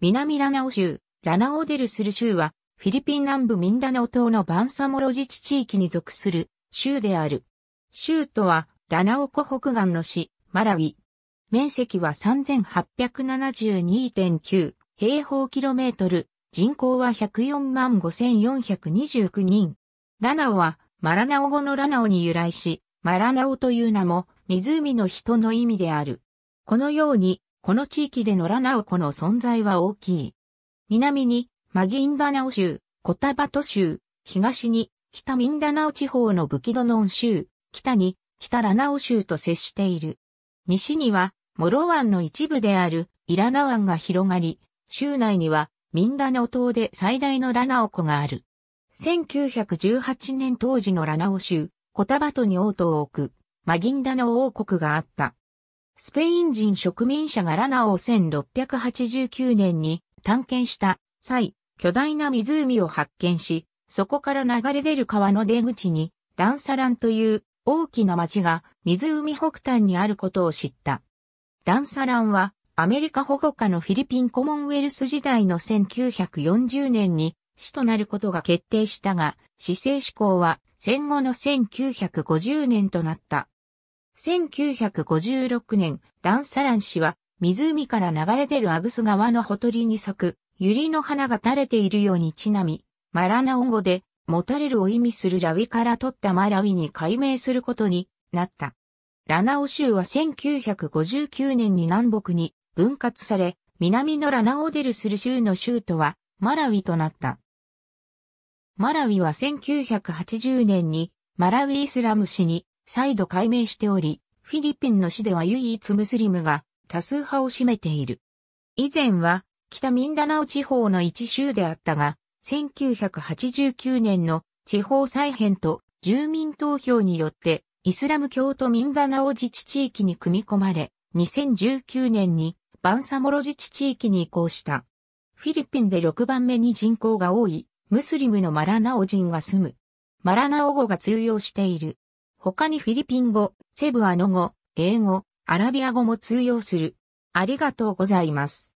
南ラナオ州、ラナオデルスル州は、フィリピン南部ミンダナオ島のバンサモロ自治地域に属する州である。州とは、ラナオ湖北岸の市、マラウィ。面積は3872.9平方キロメートル、人口は104万5429人。ラナオは、マラナオ語のラナオに由来し、マラナオという名も、湖の人の意味である。このように、この地域でのラナオコの存在は大きい。南にマギンダナオ州、コタバト州、東に北ミンダナオ地方のブキドノン州、北に北ラナオ州と接している。西にはモロ湾の一部であるイラナ湾が広がり、州内にはミンダナオ島で最大のラナオ湖がある。1918年当時のラナオ州、コタバトに王都を置く、マギンダナオ王国があった。スペイン人植民者がラナを1689年に探検した際、巨大な湖を発見し、そこから流れ出る川の出口に、ダンサランという大きな町が湖北端にあることを知った。ダンサランはアメリカ保護下のフィリピンコモンウェルス時代の1940年に市となることが決定したが、市政志向は戦後の1950年となった。1956年、ダン・サラン氏は、湖から流れ出るアグス川のほとりに咲く、ユリの花が垂れているようにちなみ、マラナン語で、持たれるを意味するラウィから取ったマラウィに改名することになった。ラナオ州は1959年に南北に分割され、南のラナオデルスル州の州都はマラウィとなった。マラウィは1980年にマラウィ・イスラム市に再度解明しており、フィリピンの市では唯一ムスリムが多数派を占めている。以前は北ミンダナオ地方の一州であったが、1989年の地方再編と住民投票によってイスラム教徒ミンダナオ自治地域に組み込まれ、2019年にバンサモロ自治地域に移行した。フィリピンで6番目に人口が多いムスリムのマラナオ人が住む。マラナオ語が通用している。他にフィリピン語、セブアノ語、英語、アラビア語も通用する。ありがとうございます。